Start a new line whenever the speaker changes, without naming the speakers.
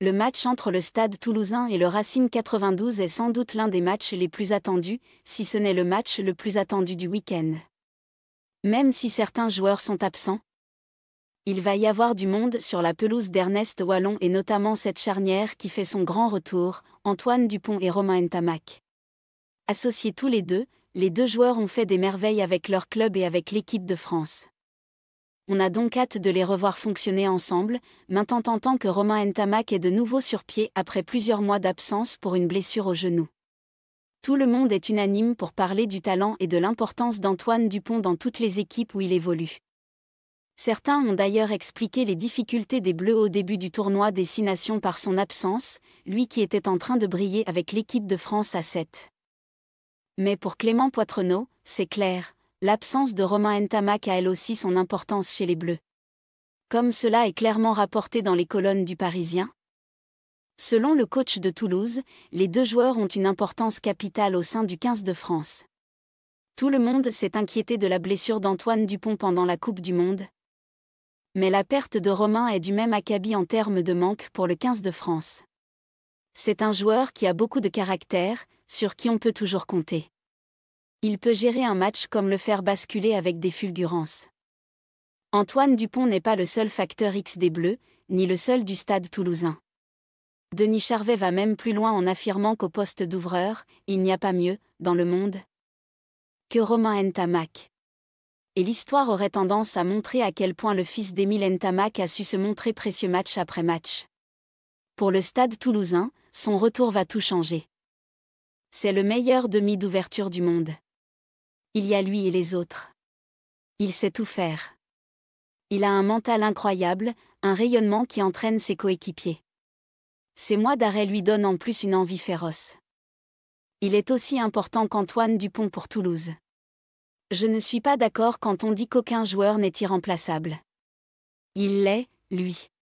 Le match entre le Stade toulousain et le Racing 92 est sans doute l'un des matchs les plus attendus, si ce n'est le match le plus attendu du week-end. Même si certains joueurs sont absents, il va y avoir du monde sur la pelouse d'Ernest Wallon et notamment cette charnière qui fait son grand retour, Antoine Dupont et Romain Ntamak. Associés tous les deux, les deux joueurs ont fait des merveilles avec leur club et avec l'équipe de France on a donc hâte de les revoir fonctionner ensemble, maintenant en tant que Romain Ntamak est de nouveau sur pied après plusieurs mois d'absence pour une blessure au genou. Tout le monde est unanime pour parler du talent et de l'importance d'Antoine Dupont dans toutes les équipes où il évolue. Certains ont d'ailleurs expliqué les difficultés des Bleus au début du tournoi des Six Nations par son absence, lui qui était en train de briller avec l'équipe de France à 7. Mais pour Clément Poitrenaud, c'est clair, l'absence de Romain Ntamak a elle aussi son importance chez les Bleus. Comme cela est clairement rapporté dans les colonnes du Parisien. Selon le coach de Toulouse, les deux joueurs ont une importance capitale au sein du 15 de France. Tout le monde s'est inquiété de la blessure d'Antoine Dupont pendant la Coupe du Monde. Mais la perte de Romain est du même acabit en termes de manque pour le 15 de France. C'est un joueur qui a beaucoup de caractère, sur qui on peut toujours compter. Il peut gérer un match comme le faire basculer avec des fulgurances. Antoine Dupont n'est pas le seul facteur X des Bleus, ni le seul du stade toulousain. Denis Charvet va même plus loin en affirmant qu'au poste d'ouvreur, il n'y a pas mieux, dans le monde, que Romain Ntamak. Et l'histoire aurait tendance à montrer à quel point le fils d'Émile Ntamak a su se montrer précieux match après match. Pour le stade toulousain, son retour va tout changer. C'est le meilleur demi d'ouverture du monde. Il y a lui et les autres. Il sait tout faire. Il a un mental incroyable, un rayonnement qui entraîne ses coéquipiers. Ces mois d'arrêt lui donnent en plus une envie féroce. Il est aussi important qu'Antoine Dupont pour Toulouse. Je ne suis pas d'accord quand on dit qu'aucun joueur n'est irremplaçable. Il l'est, lui.